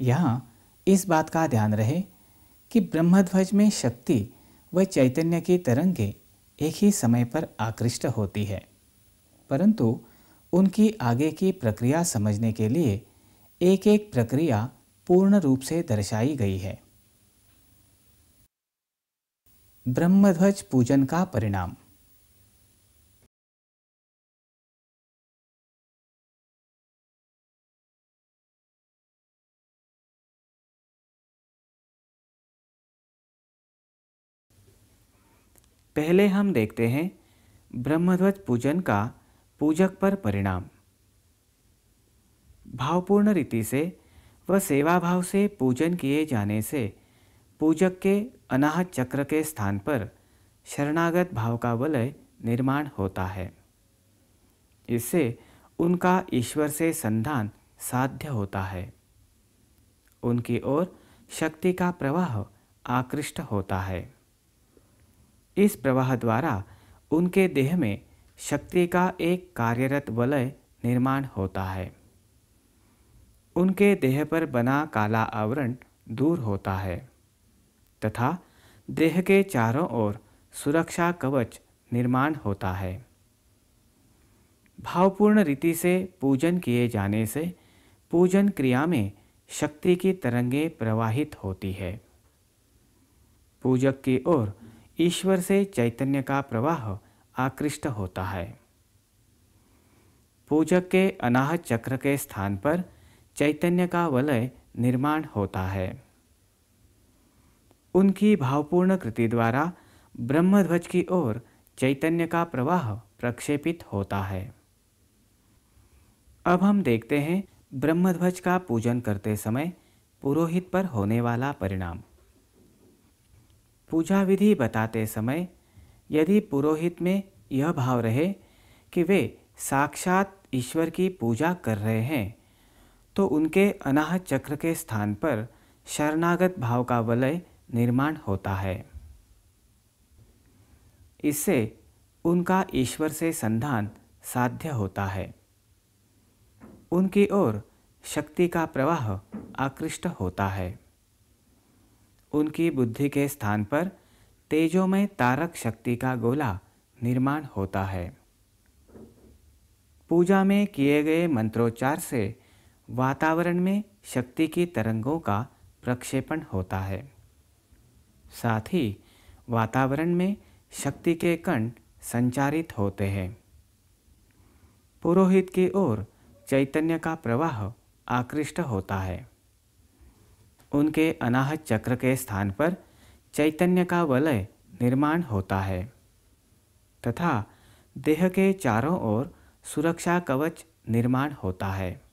यहाँ इस बात का ध्यान रहे कि ब्रह्मध्वज में शक्ति व चैतन्य की तरंगे एक ही समय पर आकृष्ट होती है परंतु उनकी आगे की प्रक्रिया समझने के लिए एक एक प्रक्रिया पूर्ण रूप से दर्शाई गई है ब्रह्मध्वज पूजन का परिणाम पहले हम देखते हैं ब्रह्मध्वज पूजन का पूजक पर परिणाम भावपूर्ण रीति से व सेवा भाव से पूजन किए जाने से पूजक के अनाहत चक्र के स्थान पर शरणागत भाव का वलय निर्माण होता है इससे उनका ईश्वर से संधान साध्य होता है उनकी ओर शक्ति का प्रवाह आकृष्ट होता है इस प्रवाह द्वारा उनके देह में शक्ति का एक कार्यरत वलय निर्माण होता है उनके देह पर बना काला आवरण दूर होता है तथा देह के चारों ओर सुरक्षा कवच निर्माण होता है भावपूर्ण रीति से पूजन किए जाने से पूजन क्रिया में शक्ति की तरंगे प्रवाहित होती है पूजक की ओर ईश्वर से चैतन्य का प्रवाह आकृष्ट होता है पूजक के अनाह चक्र के स्थान पर चैतन्य का वलय निर्माण होता है उनकी भावपूर्ण कृति द्वारा ब्रह्मध्वज की ओर चैतन्य का प्रवाह प्रक्षेपित होता है अब हम देखते हैं ब्रह्मध्वज का पूजन करते समय पुरोहित पर होने वाला परिणाम पूजा विधि बताते समय यदि पुरोहित में यह भाव रहे कि वे साक्षात ईश्वर की पूजा कर रहे हैं तो उनके अनाह चक्र के स्थान पर शरणागत भाव का वलय निर्माण होता है इससे उनका ईश्वर से संधान साध्य होता है उनकी ओर शक्ति का प्रवाह आकृष्ट होता है उनकी बुद्धि के स्थान पर तेजों में तारक शक्ति का गोला निर्माण होता है पूजा में किए गए मंत्रोच्चार से वातावरण में शक्ति की तरंगों का प्रक्षेपण होता है साथ ही वातावरण में शक्ति के कण संचारित होते हैं पुरोहित की ओर चैतन्य का प्रवाह आकृष्ट होता है उनके अनाहत चक्र के स्थान पर चैतन्य का वलय निर्माण होता है तथा देह के चारों ओर सुरक्षा कवच निर्माण होता है